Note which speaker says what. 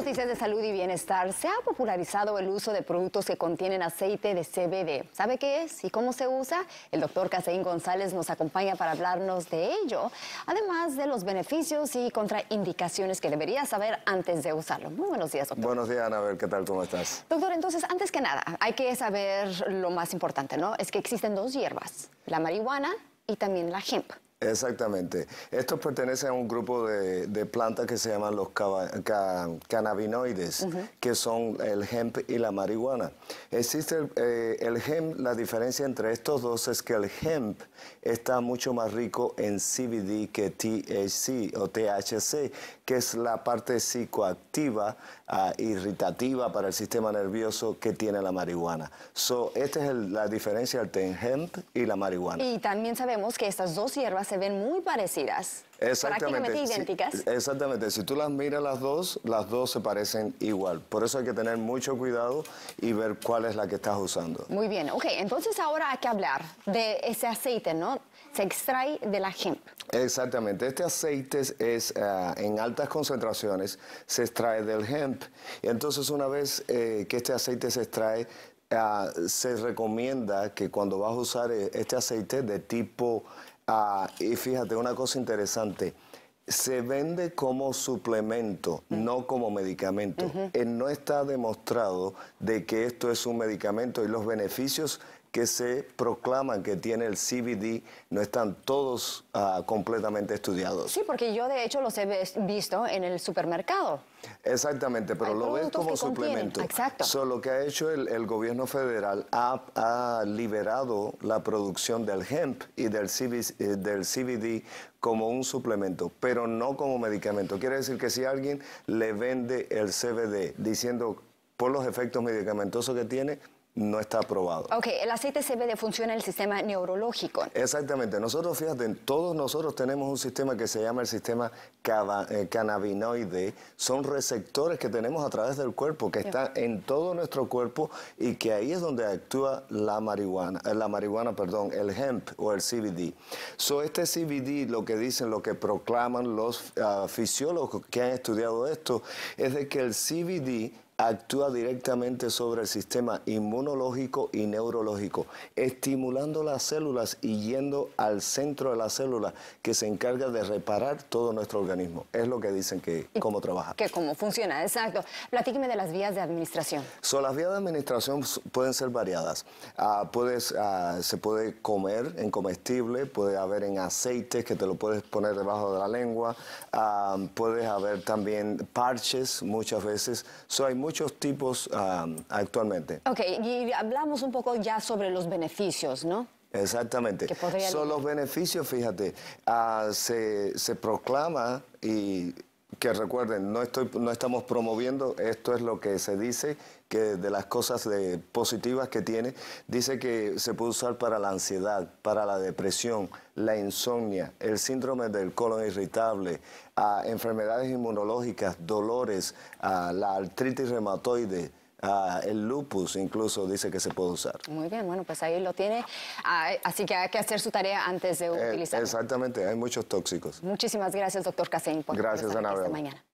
Speaker 1: noticias de salud y bienestar, se ha popularizado el uso de productos que contienen aceite de CBD. ¿Sabe qué es y cómo se usa? El doctor Caseín González nos acompaña para hablarnos de ello, además de los beneficios y contraindicaciones que debería saber antes de usarlo. Muy buenos días, doctor.
Speaker 2: Buenos días, ver, ¿Qué tal? ¿Cómo estás?
Speaker 1: Doctor, entonces, antes que nada, hay que saber lo más importante, ¿no? Es que existen dos hierbas, la marihuana y también la hemp.
Speaker 2: Exactamente. Estos pertenecen a un grupo de, plantas que se llaman los cannabinoides, que son el hemp y la marihuana. Existe eh, el, hemp, la diferencia entre estos dos es que el hemp está mucho más rico en CBD que THC o THC, que es la parte psicoactiva, ah, irritativa para el sistema nervioso que tiene la marihuana. So, esta es la diferencia entre el hemp y la marihuana.
Speaker 1: Y también sabemos que estas dos hierbas se ven muy parecidas. Exactamente. Prácticamente idénticas.
Speaker 2: exactamente. Si tú las miras las dos, las dos se parecen igual. Por eso hay que tener mucho cuidado y ver cuál es la que estás usando.
Speaker 1: Muy bien. Ok, entonces ahora hay que hablar de ese aceite, ¿no? Se extrae de la
Speaker 2: hemp. Exactamente. Este aceite es ah, en altas concentraciones, se extrae del hemp. Entonces, una vez eh, que este aceite se extrae, ah, se recomienda que cuando vas a usar eh, este aceite de tipo Ah, y fíjate, una cosa interesante. Se vende como suplemento, mm. no como medicamento. Eh, no está demostrado de que esto es un medicamento y los beneficios que se proclaman que tiene el CBD no están todos ah, completamente estudiados. Sí,
Speaker 1: porque yo de hecho los he visto en el supermercado.
Speaker 2: Exactamente, pero lo ves como suplemento. Exacto. Solo lo que ha hecho el, gobierno federal ha, liberado la producción del hemp y del CBD eh, como un suplemento, pero no como medicamento. Quiere decir que si alguien le vende el CBD diciendo por los efectos medicamentosos que tiene, no está aprobado.
Speaker 1: Ok, el aceite CBD funciona en el sistema neurológico.
Speaker 2: Exactamente. Nosotros, fíjate, todos nosotros tenemos un sistema que se llama el sistema eh, cannabinoide. Son receptores que tenemos a través del cuerpo, que están en todo nuestro cuerpo y que ahí es donde actúa la marihuana, eh, la marihuana, perdón, el hemp o el CBD. So, este CBD, lo que dicen, lo que proclaman los ah, fisiólogos que han estudiado esto, es de que el CBD actúa directamente sobre el sistema inmunológico y neurológico, estimulando las células y yendo al centro de la célula que se encarga de reparar todo nuestro organismo. Es lo que dicen que cómo trabaja.
Speaker 1: Que cómo funciona, exacto. Platíqueme de las vías de administración.
Speaker 2: So, las vías de administración pueden ser variadas. Ah, puedes, ah, se puede comer en comestible, puede haber en aceites que te lo puedes poner debajo de la lengua, ah, puedes haber también parches muchas veces. So, hay muchos tipos actualmente.
Speaker 1: Ok, y hablamos un poco ya sobre los beneficios, ¿no?
Speaker 2: Exactamente. Son los beneficios, fíjate, ah, se, proclama y que recuerden, no, estoy, no estamos promoviendo, esto es lo que se dice, que de las cosas de, positivas que tiene, dice que se puede usar para la ansiedad, para la depresión, la insomnia, el síndrome del colon irritable, a enfermedades inmunológicas, dolores, a la artritis reumatoide, el lupus incluso dice que se puede usar.
Speaker 1: Muy bien, bueno, pues ahí lo tiene. Ah, así que hay que hacer su tarea antes de eh, utilizarlo.
Speaker 2: exactamente, hay muchos tóxicos.
Speaker 1: Muchísimas gracias, doctor Casein, gracias, Ana Anabel. mañana.